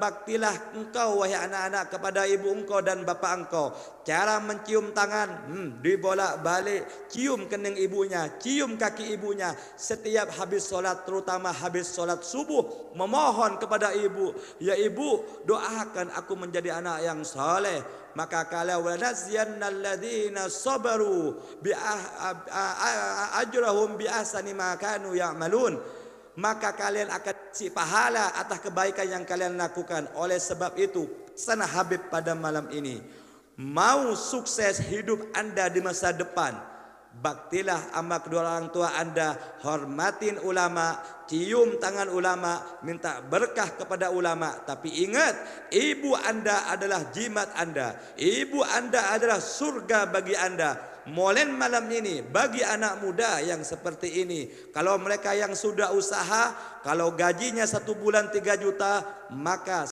Baktilah engkau wahai anak-anak kepada ibu engkau dan bapa engkau. Cara mencium tangan, hmm, dibolak-balik, cium kening ibunya, cium kaki ibunya. Setiap habis solat, terutama habis solat subuh, memohon kepada ibu, ya ibu, doakan aku menjadi anak yang saleh. Maka kalau walasyannalladzina sabaru bi ajrahum bi ahsani ma kanu ya'malun maka kalian akan si pahala atas kebaikan yang kalian lakukan. Oleh sebab itu, sana Habib pada malam ini. Mau sukses hidup Anda di masa depan, baktilah sama kedua orang tua Anda, hormatin ulama, cium tangan ulama, minta berkah kepada ulama. Tapi ingat, ibu Anda adalah jimat Anda. Ibu Anda adalah surga bagi Anda molen malam ini bagi anak muda yang seperti ini. Kalau mereka yang sudah usaha, kalau gajinya satu bulan 3 juta, maka